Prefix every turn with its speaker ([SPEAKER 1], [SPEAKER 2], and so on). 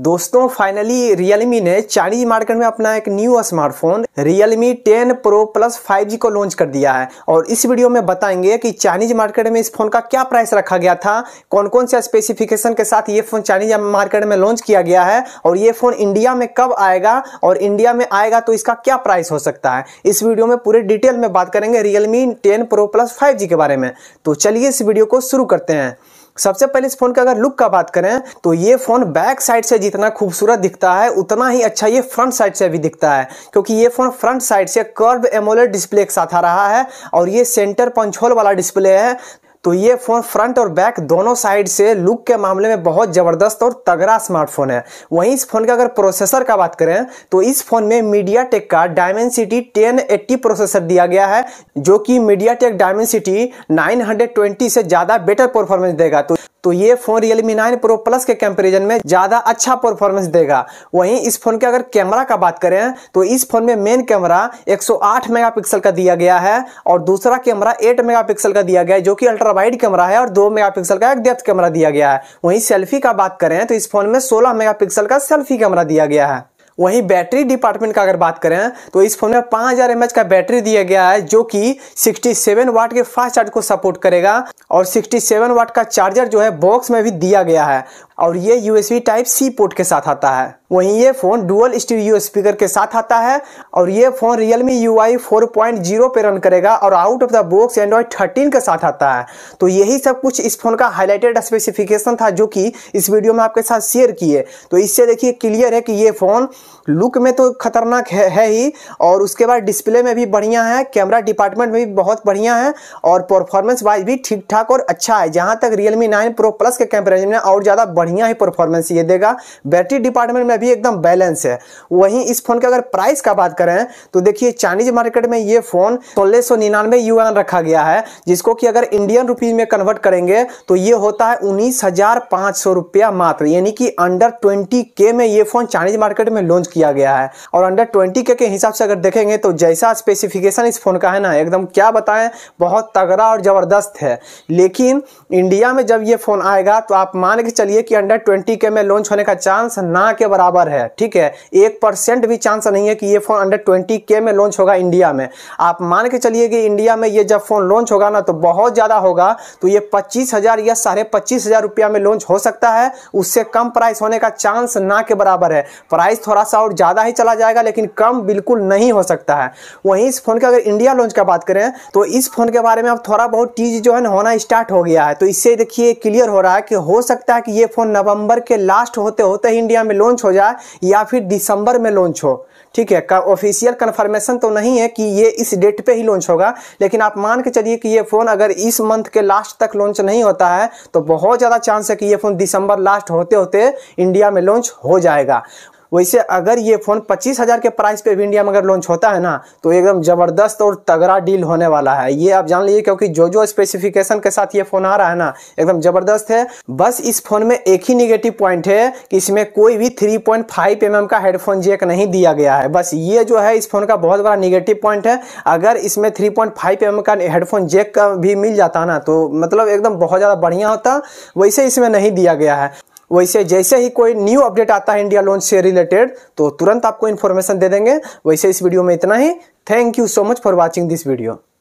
[SPEAKER 1] दोस्तों finally Realme ने Chinese market में अपना एक new smartphone Realme 10 Pro Plus 5G को लॉन्च कर दिया है और इस वीडियो में बताएंगे कि चाइनीज मार्केट में इस फोन का क्या प्राइस रखा गया था कौन कौन से स्पेसिफिकेशन के साथ ये फोन चाइनीज मार्केट में लॉन्च किया गया है और ये फोन इंडिया में कब आएगा और इंडिया में आएगा तो इसका क्या प्राइस हो सकता है इस वीडियो में पूरे डिटेल में बात करेंगे Realme ten Pro Plus five के बारे में तो चलिए इस वीडियो को शुरू करते हैं सबसे पहले इस फोन का अगर लुक का बात करें तो ये फोन बैक साइड से जितना खूबसूरत दिखता है उतना ही अच्छा ये फ्रंट साइड से भी दिखता है क्योंकि ये फोन फ्रंट साइड से कर्व एमोलेड डिस्प्ले के साथ आ रहा है और ये सेंटर पंचोल वाला डिस्प्ले है तो ये फ़ोन फ्रंट और बैक दोनों साइड से लुक के मामले में बहुत ज़बरदस्त और तगड़ा स्मार्टफोन है वहीं इस फोन का अगर प्रोसेसर का बात करें तो इस फोन में मीडिया टेक का डायमेंसिटी एट्टी प्रोसेसर दिया गया है जो कि मीडिया टेक डायमेंसिटी ट्वेंटी से ज़्यादा बेटर परफॉर्मेंस देगा तो तो ये phone Realme nine Pro Plus के कंपेरिजन में ज़्यादा अच्छा परफॉर्मेंस देगा वहीं इस फोन के अगर कैमरा का बात करें तो इस फोन में मेन कैमरा 108 मेगापिक्सल का दिया गया है और दूसरा कैमरा 8 मेगापिक्सल का दिया गया है जो कि अल्ट्रा सोलह वाइड कैमरा है और दो मेगापिक्सल का एक डेप्थ कैमरा दिया गया है वहीं सेल्फी का बात करें तो इस फोन में सोलह मेगापिक्सल का सेल्फी कैमरा दिया गया है वहीं बैटरी डिपार्टमेंट का अगर बात करें तो इस फोन में 5000 हज़ार का बैटरी दिया गया है जो कि 67 वाट के फास्ट चार्ज को सपोर्ट करेगा और 67 वाट का चार्जर जो है बॉक्स में भी दिया गया है और ये यूएसबी टाइप सी पोर्ट के साथ आता है वहीं ये फ़ोन डुअल स्टीरियो स्पीकर के साथ आता है और ये फ़ोन फोर पॉइंट जीरो पे रन करेगा और out of the box Android 13 के साथ आता है तो यही सब कुछ इस फ़ोन का हाईलाइटेड स्पेसिफिकेशन था जो कि इस वीडियो में आपके साथ शेयर किए तो इससे देखिए क्लियर है कि ये फ़ोन लुक में तो खतरनाक है, है ही और उसके बाद डिस्प्ले में भी बढ़िया है कैमरा डिपार्टमेंट में भी बहुत बढ़िया है और परफॉर्मेंस वाइज भी ठीक ठाक और अच्छा है जहाँ तक रियलमी नाइन प्रो प्लस के कैमरे में और ज़्यादा बढ़िया ही परफॉर्मेंस ये देगा बैटरी डिपार्टमेंट में भी एकदम बैलेंस है वहीं इस फोन के अगर प्राइस का बात करें तो देखिए चाइनीज मार्केट में ये फोन सोलह सौ निन्यानवे यूएन रखा गया है जिसको कि अगर इंडियन रुपीज में कन्वर्ट करेंगे तो ये होता है उन्नीस हजार पांच सौ रुपया मात्र यानी कि अंडर ट्वेंटी के में ये फोन चाइनीज मार्केट में लॉन्च किया गया है और अंडर ट्वेंटी के, के हिसाब से अगर देखेंगे तो जैसा स्पेसिफिकेशन इस फोन का है ना एकदम क्या बताएं बहुत तगड़ा और जबरदस्त है लेकिन इंडिया में जब ये फोन आएगा तो आप मान के चलिए कि अंडर ट्वेंटी के में लॉन्च होने का चांस ना के बराबर बराबर है ठीक है एक परसेंट भी चांस नहीं है कि ये फ़ोन अंडर ट्वेंटी के में लॉन्च होगा इंडिया में आप मान के चलिए कि इंडिया में ये जब फ़ोन लॉन्च होगा ना तो बहुत ज़्यादा होगा तो ये पच्चीस हज़ार या साढ़े पच्चीस हज़ार रुपया में लॉन्च हो सकता है उससे कम प्राइस होने का चांस ना के बराबर है प्राइस थोड़ा सा और ज़्यादा ही चला जाएगा लेकिन कम बिल्कुल नहीं हो सकता है वहीं इस फ़ोन के अगर इंडिया लॉन्च का बात करें तो इस फ़ोन के बारे में अब थोड़ा बहुत चीज़ जो है होना स्टार्ट हो गया है तो इससे देखिए क्लियर हो रहा है कि हो सकता है कि ये फ़ोन नवंबर के लास्ट होते होते ही इंडिया में लॉन्च हो जाए या फिर दिसंबर में लॉन्च हो ठीक है ऑफिशियल कन्फर्मेशन तो नहीं है कि ये इस डेट पे ही लॉन्च होगा लेकिन आप मान के चलिए कि ये फ़ोन अगर इस मंथ के लास्ट तक लॉन्च नहीं होता है तो बहुत ज़्यादा चांस है कि ये फ़ोन दिसंबर लास्ट होते होते इंडिया में लॉन्च हो जाएगा वैसे अगर ये फ़ोन पच्चीस हज़ार के प्राइस पे भी इंडिया में अगर लॉन्च होता है ना तो एकदम ज़बरदस्त और तगड़ा डील होने वाला है ये आप जान लीजिए क्योंकि जो जो स्पेसिफिकेशन के साथ ये फ़ोन आ रहा है ना एकदम ज़बरदस्त है बस इस फ़ोन में एक ही निगेटिव पॉइंट है कि इसमें कोई भी three point five M M का हेडफोन जेक नहीं दिया गया है बस ये जो है इस फ़ोन का बहुत बड़ा निगेटिव पॉइंट है अगर इसमें थ्री पॉइंट फाइव एम का हेडफोन जेक का भी मिल जाता ना तो मतलब एकदम बहुत ज़्यादा बढ़िया होता वैसे इसमें नहीं दिया गया है वैसे जैसे ही कोई न्यू अपडेट आता है इंडिया लोन से रिलेटेड तो तुरंत आपको इन्फॉर्मेशन दे देंगे वैसे इस वीडियो में इतना ही thank you so much for watching this video